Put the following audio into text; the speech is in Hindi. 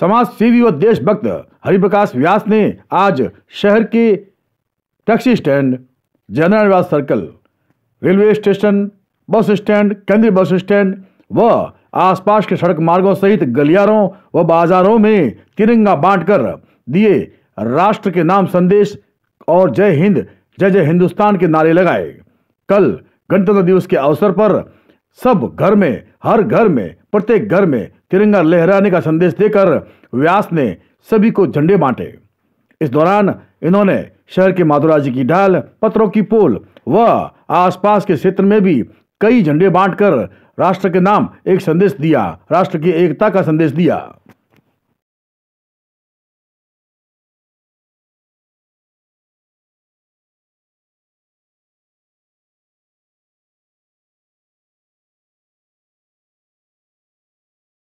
समाज सेवी व देशभक्त हरिप्रकाश व्यास ने आज शहर के taxi stand general Vyas circle railway station bus stand केंद्रीय बस स्टैंड व आसपास के सड़क मार्गों सहित गलियारों व बाजारों में तिरंगा बांटकर दिए राष्ट्र के नाम संदेश और जय हिंद जय जय हिंदुस्तान के नारे लगाए कल गणतंत्र दिवस के अवसर पर सब घर में हर घर में प्रत्येक घर में तिरंगा लहराने का संदेश देकर व्यास ने सभी को झंडे बांटे इस दौरान इन्होंने शहर के माधुरा की ढाल पत्रों की पोल व आसपास के क्षेत्र में भी कई झंडे बांटकर राष्ट्र के नाम एक संदेश दिया राष्ट्र की एकता का संदेश दिया